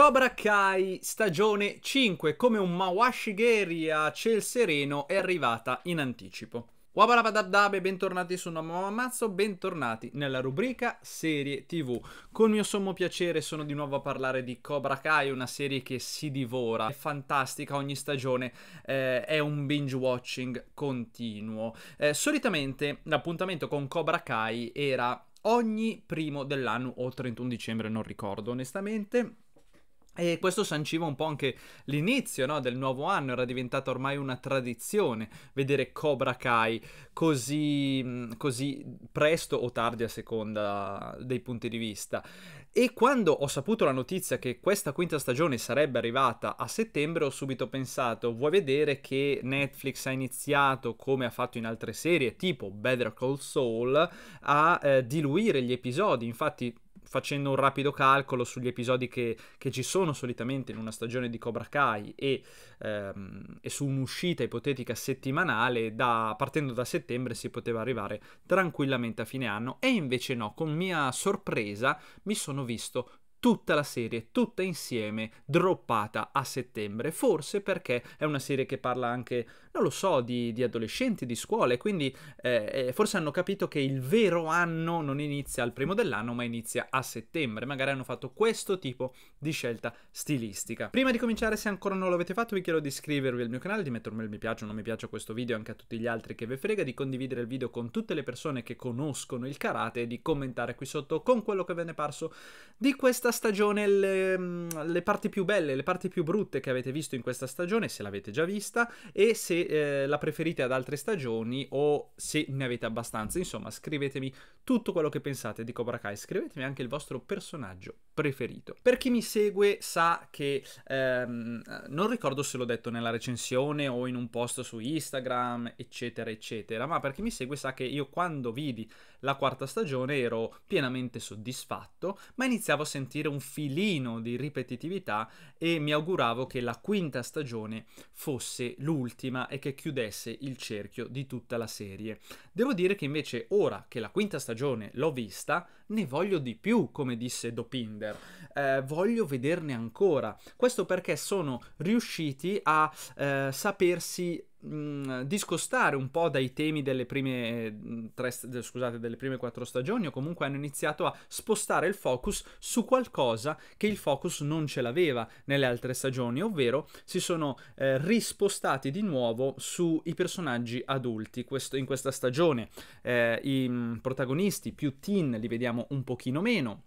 Cobra Kai stagione 5, come un Mawashigeri a ciel sereno, è arrivata in anticipo. Wabalabadabdabe, bentornati su Nomo Ammazzo, bentornati nella rubrica serie tv. Con mio sommo piacere sono di nuovo a parlare di Cobra Kai, una serie che si divora, è fantastica, ogni stagione eh, è un binge watching continuo. Eh, solitamente l'appuntamento con Cobra Kai era ogni primo dell'anno o 31 dicembre, non ricordo onestamente e questo sanciva un po' anche l'inizio no, del nuovo anno, era diventata ormai una tradizione vedere Cobra Kai così, così presto o tardi a seconda dei punti di vista. E quando ho saputo la notizia che questa quinta stagione sarebbe arrivata a settembre, ho subito pensato, vuoi vedere che Netflix ha iniziato, come ha fatto in altre serie, tipo Better Call Saul, a eh, diluire gli episodi. Infatti facendo un rapido calcolo sugli episodi che, che, ci sono solitamente in una stagione di Cobra Kai e, ehm, e su un'uscita ipotetica settimanale, da, partendo da settembre si poteva arrivare tranquillamente a fine anno e invece no, con mia sorpresa mi sono visto tutta la serie, tutta insieme, droppata a settembre, forse perché è una serie che parla anche, non lo so, di, di adolescenti, di scuole, quindi eh, eh, forse hanno capito che il vero anno non inizia al primo dell'anno, ma inizia a settembre, magari hanno fatto questo tipo di scelta stilistica. Prima di cominciare, se ancora non l'avete fatto, vi chiedo di iscrivervi al mio canale, di mettermi il mi piace o non mi piace a questo video, anche a tutti gli altri che vi frega, di condividere il video con tutte le persone che conoscono il karate e di commentare qui sotto con quello che ve ne è parso di questa questa stagione le, ehm, le, parti più belle, le parti più brutte che avete visto in questa stagione, se l'avete già vista, e se eh, la preferite ad altre stagioni o se ne avete abbastanza. Insomma, scrivetemi tutto quello che pensate di Cobra Kai, scrivetemi anche il vostro personaggio preferito. Per chi mi segue sa che ehm, non ricordo se l'ho detto nella recensione o in un post su Instagram, eccetera, eccetera, ma per chi mi segue sa che io quando vidi la quarta stagione ero pienamente soddisfatto, ma iniziavo a sentire sentire un filino di ripetitività e mi auguravo che la quinta stagione fosse l'ultima e che chiudesse il cerchio di tutta la serie. Devo dire che invece ora che la quinta stagione l'ho vista, ne voglio di più, come disse Dopinder. Eh, voglio vederne ancora. Questo perché sono riusciti a eh, sapersi Mm, discostare un po' dai temi delle prime, mm, tre, scusate, delle prime quattro stagioni o comunque hanno iniziato a spostare il focus su qualcosa che il focus non ce l'aveva nelle altre stagioni, ovvero si sono eh, rispostati di nuovo sui personaggi adulti questo, in questa stagione. Eh, I mm, protagonisti più teen li vediamo un pochino meno.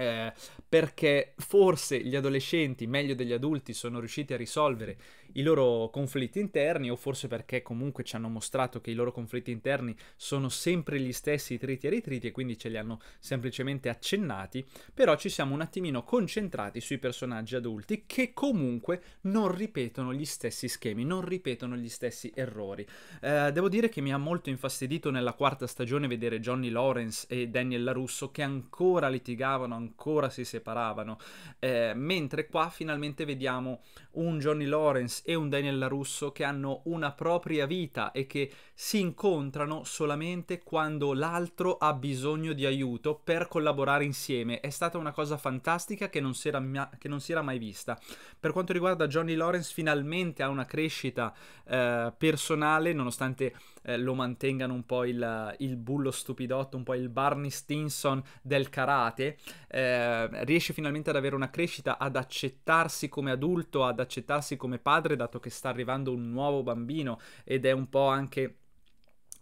Eh, perché forse gli adolescenti, meglio degli adulti, sono riusciti a risolvere i loro conflitti interni, o forse perché comunque ci hanno mostrato che i loro conflitti interni sono sempre gli stessi triti e ritriti, e quindi ce li hanno semplicemente accennati. Però ci siamo un attimino concentrati sui personaggi adulti che comunque non ripetono gli stessi schemi, non ripetono gli stessi errori. Eh, devo dire che mi ha molto infastidito nella quarta stagione vedere Johnny Lawrence e Daniel LaRusso che ancora litigavano ancora si separavano, eh, mentre qua finalmente vediamo un Johnny Lawrence e un Daniel LaRusso che hanno una propria vita e che si incontrano solamente quando l'altro ha bisogno di aiuto per collaborare insieme. È stata una cosa fantastica che non si era, mia- che non si era mai vista. Per quanto riguarda Johnny Lawrence finalmente ha una crescita eh, personale nonostante eh, lo mantengano un po' il, il, bullo stupidotto, un po' il Barney Stinson del karate, eh, riesce finalmente ad avere una crescita, ad accettarsi come adulto, ad accettarsi come padre, dato che sta arrivando un nuovo bambino ed è un po' anche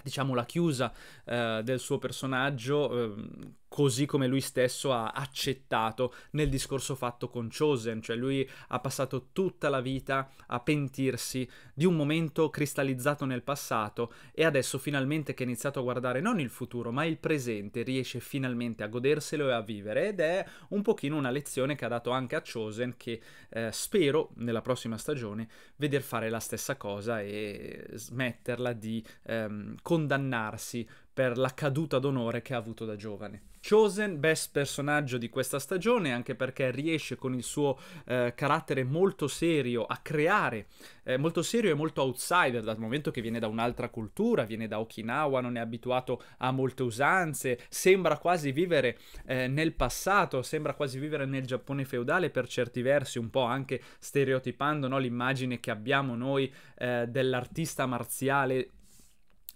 diciamo la chiusa eh, del suo personaggio ehm, così come lui stesso ha accettato nel discorso fatto con Chosen, cioè lui ha passato tutta la vita a pentirsi di un momento cristallizzato nel passato e adesso finalmente che ha iniziato a guardare non il futuro ma il presente riesce finalmente a goderselo e a vivere ed è un pochino una lezione che ha dato anche a Chosen che eh, spero nella prossima stagione veder fare la stessa cosa e smetterla di ehm, condannarsi per la caduta d'onore che ha avuto da giovane. Chosen, best personaggio di questa stagione, anche perché riesce con il suo eh, carattere molto serio a creare, eh, molto serio e molto outsider, dal momento che viene da un'altra cultura, viene da Okinawa, non è abituato a molte usanze, sembra quasi vivere eh, nel passato, sembra quasi vivere nel Giappone feudale per certi versi, un po' anche stereotipando no, l'immagine che abbiamo noi eh, dell'artista marziale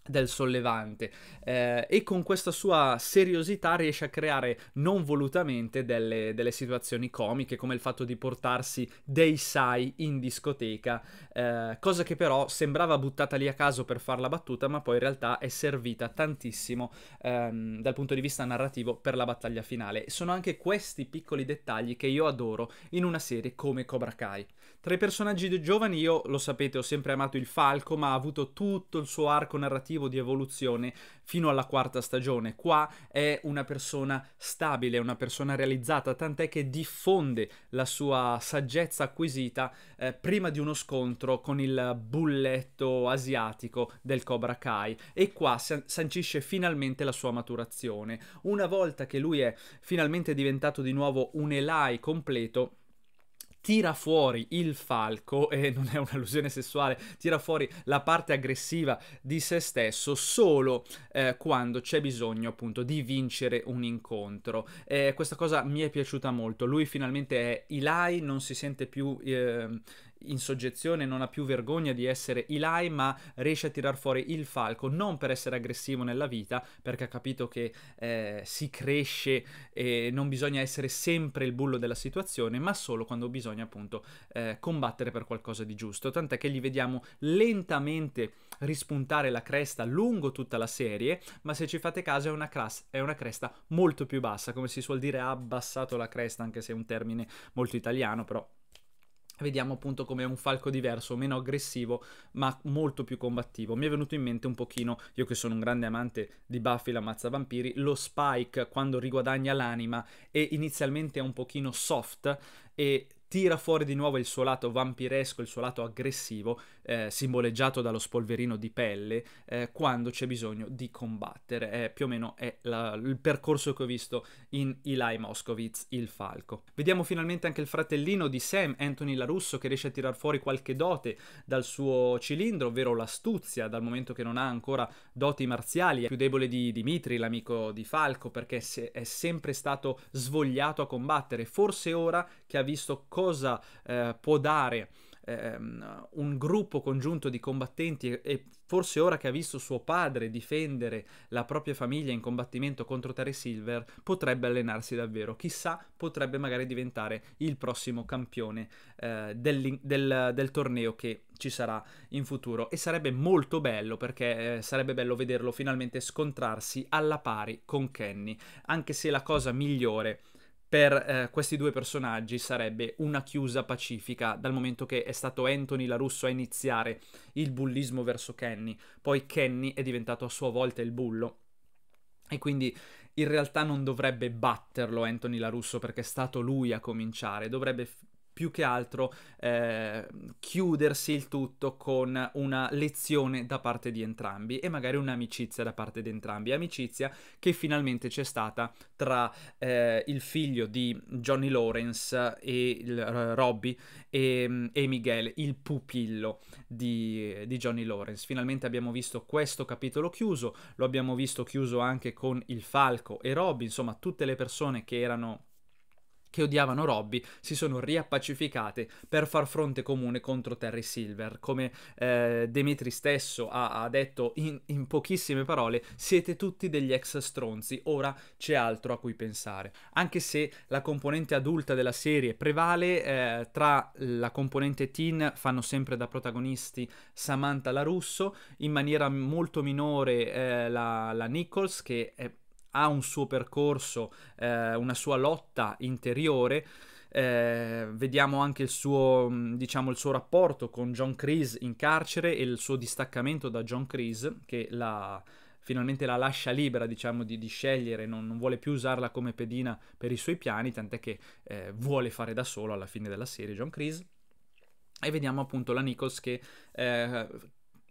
del sollevante eh, e con questa sua seriosità riesce a creare non volutamente delle, delle, situazioni comiche come il fatto di portarsi dei sai in discoteca eh, cosa che però sembrava buttata lì a caso per far la battuta ma poi in realtà è servita tantissimo ehm, dal punto di vista narrativo per la battaglia finale sono anche questi piccoli dettagli che io adoro in una serie come Cobra Kai tra i personaggi giovani io lo sapete ho sempre amato il falco ma ha avuto tutto il suo arco narrativo tentativo di evoluzione fino alla quarta stagione. Qua è una persona stabile, una persona realizzata, tant'è che diffonde la sua saggezza acquisita eh, prima di uno scontro con il bulletto asiatico del Cobra Kai e qua san- sancisce finalmente la sua maturazione. Una volta che lui è finalmente diventato di nuovo un Elai completo, tira fuori il falco, e non è un'allusione sessuale, tira fuori la parte aggressiva di se stesso solo eh, quando c'è bisogno appunto di vincere un incontro. Eh, questa cosa mi è piaciuta molto, lui finalmente è Eli, non si sente più... Eh, in soggezione, non ha più vergogna di essere Eli, ma riesce a tirar fuori il falco, non per essere aggressivo nella vita, perché ha capito che eh, si cresce e non bisogna essere sempre il bullo della situazione, ma solo quando bisogna appunto eh, combattere per qualcosa di giusto. Tant'è che gli vediamo lentamente rispuntare la cresta lungo tutta la serie, ma se ci fate caso è una, cras- è una cresta molto più bassa, come si suol dire ha abbassato la cresta, anche se è un termine molto italiano, però vediamo appunto come è un falco diverso, meno aggressivo, ma molto più combattivo. Mi è venuto in mente un pochino, io che sono un grande amante di Buffy l'ammazza vampiri, lo Spike quando riguadagna l'anima e inizialmente è un pochino soft e tira fuori di nuovo il suo lato vampiresco, il suo lato aggressivo, eh, simboleggiato dallo spolverino di pelle, eh, quando c'è bisogno di combattere. Eh, più o meno è la, il percorso che ho visto in Eli Moscovitz, il falco. Vediamo finalmente anche il fratellino di Sam, Anthony Larusso, che riesce a tirar fuori qualche dote dal suo cilindro, ovvero l'astuzia, dal momento che non ha ancora doti marziali. È più debole di Dimitri, l'amico di Falco, perché è sempre stato svogliato a combattere. Forse ora che ha visto cosa eh, può dare ehm, un gruppo congiunto di combattenti e forse ora che ha visto suo padre difendere la propria famiglia in combattimento contro Terry Silver, potrebbe allenarsi davvero. Chissà, potrebbe magari diventare il prossimo campione eh, del, del, del, torneo che ci sarà in futuro. E sarebbe molto bello perché eh, sarebbe bello vederlo finalmente scontrarsi alla pari con Kenny, anche se la cosa migliore è per eh, questi due personaggi sarebbe una chiusa pacifica, dal momento che è stato Anthony la russo a iniziare il bullismo verso Kenny, poi Kenny è diventato a sua volta il bullo. E quindi in realtà non dovrebbe batterlo Anthony la Russo perché è stato lui a cominciare, dovrebbe più che altro eh, chiudersi il tutto con una lezione da parte di entrambi e magari un'amicizia da parte di entrambi, amicizia che finalmente c'è stata tra eh, il figlio di Johnny Lawrence e il, uh, Robby e, mm, e, Miguel, il pupillo di, di Johnny Lawrence. Finalmente abbiamo visto questo capitolo chiuso, lo abbiamo visto chiuso anche con il Falco e Robby, insomma tutte le persone che erano che odiavano Robby si sono riappacificate per far fronte comune contro Terry Silver. Come eh, Demetri stesso ha, ha detto in, in, pochissime parole, siete tutti degli ex stronzi, ora c'è altro a cui pensare. Anche se la componente adulta della serie prevale, eh, tra la componente teen fanno sempre da protagonisti Samantha Larusso, in maniera molto minore eh, la, la Nichols che è ha un suo percorso, eh, una sua lotta interiore. Eh, vediamo anche il suo, mm, diciamo, il suo rapporto con John Kreese in carcere e il suo distaccamento da John Kreese che la, finalmente la lascia libera diciamo, di, di, scegliere, non, non, vuole più usarla come pedina per i suoi piani, tant'è che eh, vuole fare da solo alla fine della serie John Kreese. E vediamo appunto la Nichols che eh,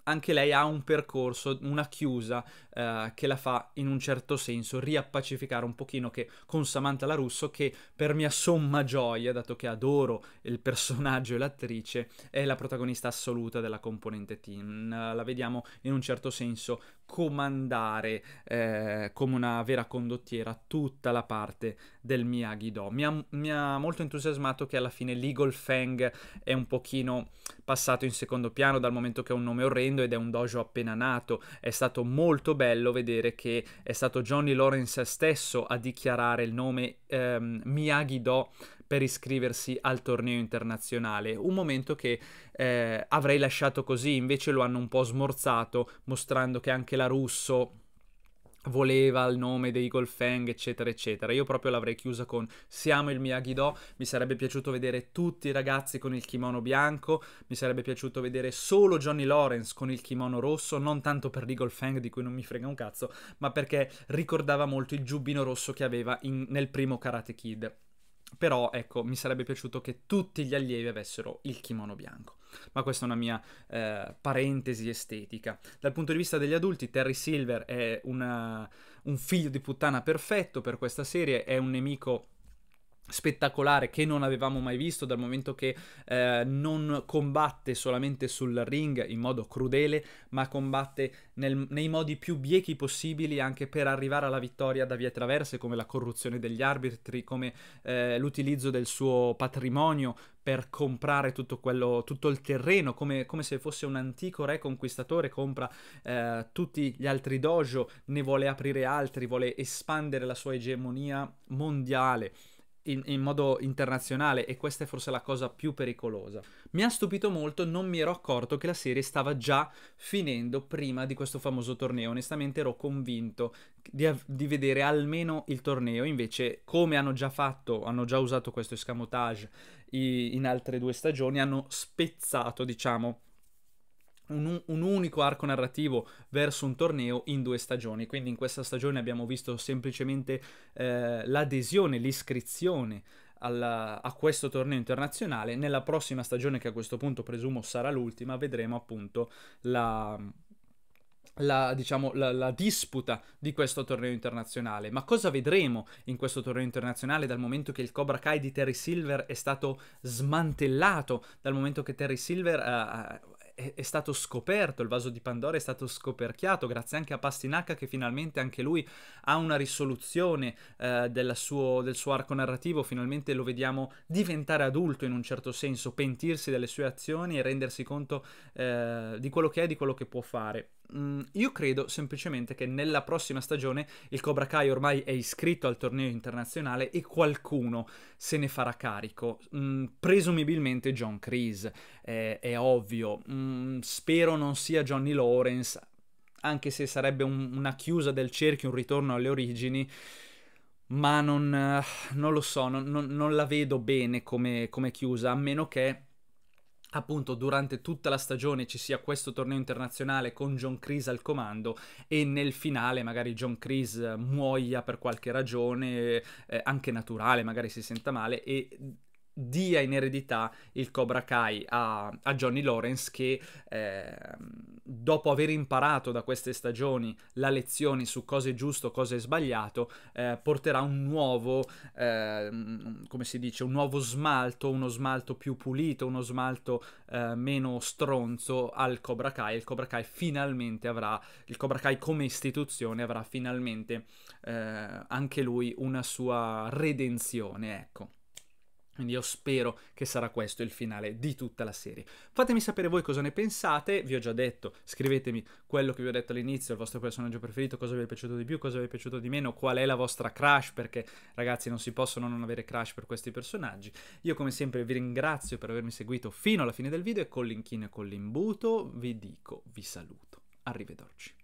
anche lei ha un percorso, una chiusa eh, che la fa in un certo senso riappacificare un pochino che con Samantha la Russo che per mia somma gioia, dato che adoro il personaggio e l'attrice, è la protagonista assoluta della componente teen. La vediamo in un certo senso comandare eh, come una vera condottiera tutta la parte del Miyagi-Do. Mi ha, mi ha molto entusiasmato che alla fine l'Eagle Fang è un pochino passato in secondo piano dal momento che è un nome orrendo crescendo ed è un dojo appena nato. È stato molto bello vedere che è stato Johnny Lawrence stesso a dichiarare il nome ehm, Miyagi-Do per iscriversi al torneo internazionale, un momento che eh, avrei lasciato così, invece lo hanno un po' smorzato, mostrando che anche la Russo voleva il nome dei Golfang, eccetera, eccetera. Io proprio l'avrei chiusa con siamo il Miyagi-Do, mi sarebbe piaciuto vedere tutti i ragazzi con il kimono bianco, mi sarebbe piaciuto vedere solo Johnny Lawrence con il kimono rosso, non tanto per l'Eagle Fang di cui non mi frega un cazzo, ma perché ricordava molto il giubbino rosso che aveva in, nel primo Karate Kid. Però ecco, mi sarebbe piaciuto che tutti gli allievi avessero il kimono bianco. Ma questa è una mia eh, parentesi estetica. Dal punto di vista degli adulti, Terry Silver è una, un figlio di puttana perfetto per questa serie, è un nemico spettacolare che non avevamo mai visto dal momento che eh, non combatte solamente sul ring in modo crudele ma combatte nel, nei modi più biechi possibili anche per arrivare alla vittoria da vie traverse come la corruzione degli arbitri come eh, l'utilizzo del suo patrimonio per comprare tutto, quello, tutto il terreno, come, come, se fosse un antico re conquistatore, compra eh, tutti gli altri dojo, ne vuole aprire altri, vuole espandere la sua egemonia mondiale in, in, modo internazionale e questa è forse la cosa più pericolosa. Mi ha stupito molto, non mi ero accorto che la serie stava già finendo prima di questo famoso torneo, onestamente ero convinto di, av- di vedere almeno il torneo, invece come hanno già fatto, hanno già usato questo escamotage i- in altre due stagioni, hanno spezzato diciamo un, un, unico arco narrativo verso un torneo in due stagioni. Quindi in questa stagione abbiamo visto semplicemente eh, l'adesione, l'iscrizione alla, a questo torneo internazionale. Nella prossima stagione, che a questo punto presumo sarà l'ultima, vedremo appunto la, la, diciamo, la, la, disputa di questo torneo internazionale. Ma cosa vedremo in questo torneo internazionale dal momento che il Cobra Kai di Terry Silver è stato smantellato, dal momento che Terry Silver ha, eh, eh, è, è, stato scoperto, il vaso di Pandora è stato scoperchiato, grazie anche a Pastinacca che finalmente anche lui ha una risoluzione eh, suo, del suo arco narrativo, finalmente lo vediamo diventare adulto in un certo senso, pentirsi delle sue azioni e rendersi conto eh, di quello che è, di quello che può fare mh, mm, io credo semplicemente che nella prossima stagione il Cobra Kai ormai è iscritto al torneo internazionale e qualcuno se ne farà carico, mh, mm, presumibilmente John Kreese, eh, è ovvio, mh, mm, spero non sia Johnny Lawrence, anche se sarebbe un, una chiusa del cerchio, un ritorno alle origini, ma non, eh, non lo so, non, non, non, la vedo bene come, come chiusa, a meno che appunto durante tutta la stagione ci sia questo torneo internazionale con John Crease al comando e nel finale magari John Crease eh, muoia per qualche ragione eh, eh, anche naturale, magari si senta male e dia in eredità il Cobra Kai a, a Johnny Lawrence che eh, dopo aver imparato da queste stagioni la lezione su cosa è giusto, cosa è sbagliato, eh, porterà un nuovo, eh, come si dice, un nuovo smalto, uno smalto più pulito, uno smalto eh, meno stronzo al Cobra Kai. Il Cobra Kai finalmente avrà, il Cobra Kai come istituzione avrà finalmente eh, anche lui una sua redenzione, ecco. Quindi io spero che sarà questo il finale di tutta la serie. Fatemi sapere voi cosa ne pensate, vi ho già detto, scrivetemi quello che vi ho detto all'inizio, il vostro personaggio preferito, cosa vi è piaciuto di più, cosa vi è piaciuto di meno, qual è la vostra crush, perché ragazzi non si possono non avere crush per questi personaggi. Io come sempre vi ringrazio per avermi seguito fino alla fine del video e con l'inchino e con l'imbuto vi dico, vi saluto, arrivederci.